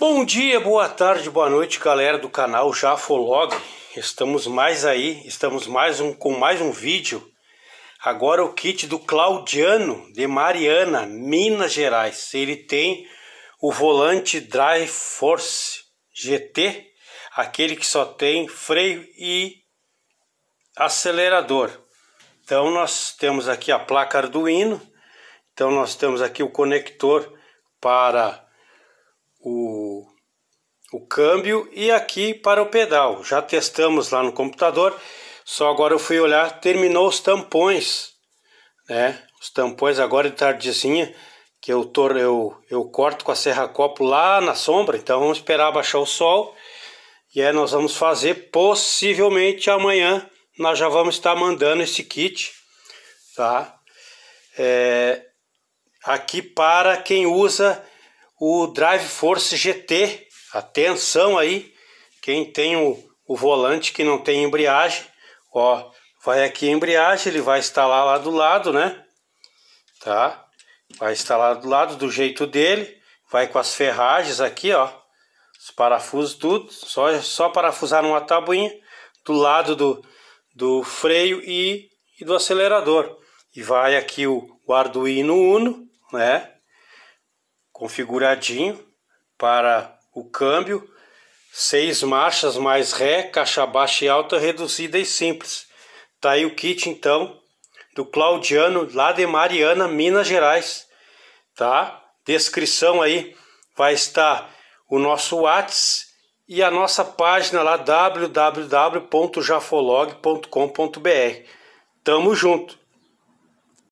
Bom dia, boa tarde, boa noite, galera do canal Jafolog. Estamos mais aí, estamos mais um com mais um vídeo. Agora o kit do Claudiano de Mariana, Minas Gerais. Ele tem o volante Drive Force GT, aquele que só tem freio e acelerador. Então nós temos aqui a placa Arduino. Então nós temos aqui o conector para o o câmbio e aqui para o pedal. Já testamos lá no computador, só agora eu fui olhar, terminou os tampões, né? Os tampões agora de tardezinha, que eu, tor eu, eu corto com a serra copo lá na sombra, então vamos esperar baixar o sol. E aí nós vamos fazer, possivelmente amanhã, nós já vamos estar mandando esse kit, tá? É, aqui para quem usa o Drive Force GT, Atenção aí, quem tem o, o volante que não tem embreagem, ó, vai aqui a embreagem, ele vai instalar lá do lado, né? Tá? Vai instalar do lado do jeito dele, vai com as ferragens aqui, ó, os parafusos tudo, só, só parafusar numa tabuinha do lado do, do freio e, e do acelerador. E vai aqui o, o Arduino Uno, né? Configuradinho para o câmbio, seis marchas mais ré, caixa baixa e alta, reduzida e simples. Tá aí o kit então do Claudiano lá de Mariana, Minas Gerais, tá? Descrição aí vai estar o nosso Whats e a nossa página lá www.jafolog.com.br. Tamo junto.